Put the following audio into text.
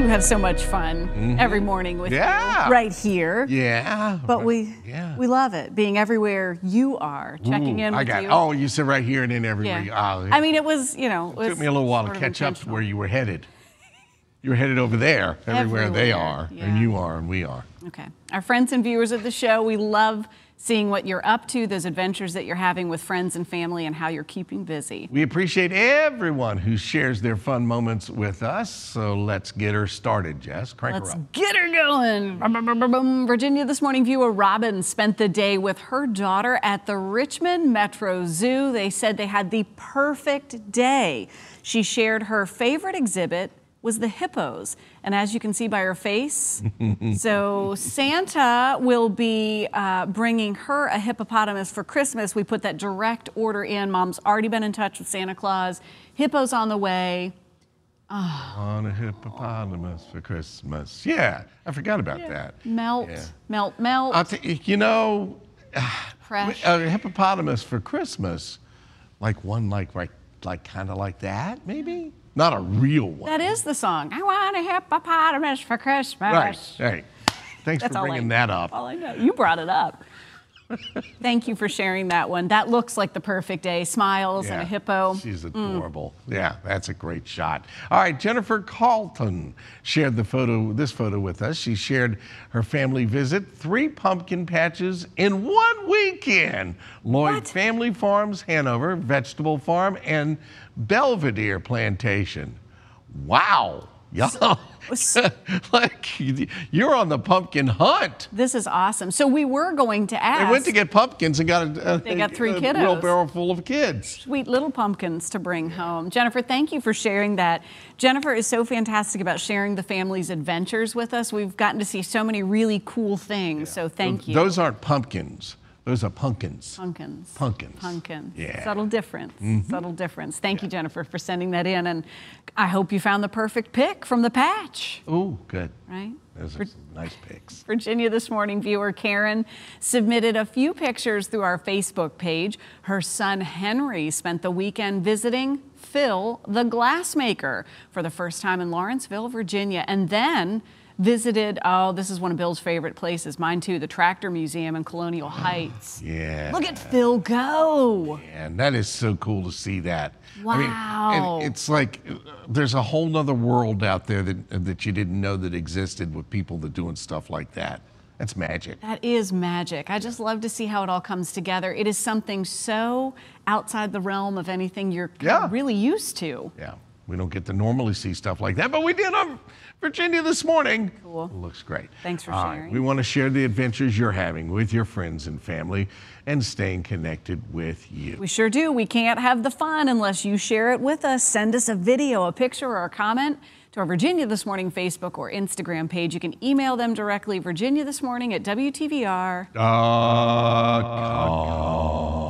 You have so much fun mm -hmm. every morning with yeah. you right here. Yeah. But right. we yeah. we love it being everywhere you are, checking Ooh, in I got, you. Oh, you sit right here and then everywhere. Yeah. I mean, it was, you know. It, it took me a little while to catch up to where you were headed. You're headed over there, everywhere, everywhere. they are, yeah. and you are, and we are. Okay. Our friends and viewers of the show, we love seeing what you're up to, those adventures that you're having with friends and family, and how you're keeping busy. We appreciate everyone who shares their fun moments with us. So let's get her started, Jess. Crank let's her up. Get her going. Virginia this morning viewer Robin spent the day with her daughter at the Richmond Metro Zoo. They said they had the perfect day. She shared her favorite exhibit was the hippos. And as you can see by her face, so Santa will be uh, bringing her a hippopotamus for Christmas. We put that direct order in. Mom's already been in touch with Santa Claus. Hippos on the way. Oh. On a hippopotamus for Christmas. Yeah, I forgot about yeah. that. Melt, yeah. melt, melt. you know, Fresh. a hippopotamus for Christmas, like one like right, like kind of like that, maybe. Not a real one. That is the song. I want a hippopotamus for Christmas. Right, Hey, Thanks That's for bringing I, that up. All I know. You brought it up. Thank you for sharing that one. That looks like the perfect day. Smiles yeah, and a hippo. She's mm. adorable. Mm. Yeah, that's a great shot. All right, Jennifer Carlton shared the photo, this photo with us. She shared her family visit, three pumpkin patches in one weekend. Lloyd what? Family Farms, Hanover, Vegetable Farm, and Belvedere Plantation. Wow. Yeah. So, like you're on the pumpkin hunt. This is awesome. So we were going to ask. They went to get pumpkins and got a, a they got three a, kiddos. A wheelbarrow full of kids. Sweet little pumpkins to bring home. Jennifer, thank you for sharing that. Jennifer is so fantastic about sharing the family's adventures with us. We've gotten to see so many really cool things. Yeah. So thank you. Those aren't pumpkins. Those are pumpkins. Pumpkins. Pumpkins. Pumpkin. Yeah. Subtle difference. Mm -hmm. Subtle difference. Thank yeah. you, Jennifer, for sending that in. And I hope you found the perfect pick from the patch. Oh, good. Right? Those are nice picks. Virginia This Morning viewer Karen submitted a few pictures through our Facebook page. Her son Henry spent the weekend visiting Phil the glassmaker for the first time in Lawrenceville, Virginia. And then visited, oh, this is one of Bill's favorite places, mine too, the Tractor Museum in Colonial ah, Heights. yeah. Look at Phil go. Man, that is so cool to see that. Wow. I mean, it's like uh, there's a whole nother world out there that, that you didn't know that existed with people that doing stuff like that. That's magic. That is magic. I just love to see how it all comes together. It is something so outside the realm of anything you're yeah. really used to. Yeah. We don't get to normally see stuff like that, but we did on Virginia this morning. Cool. It looks great. Thanks for sharing. We want to share the adventures you're having with your friends and family and staying connected with you. We sure do. We can't have the fun unless you share it with us. Send us a video, a picture, or a comment to our Virginia This Morning Facebook or Instagram page. You can email them directly, Virginia This Morning at WTVR. Uh,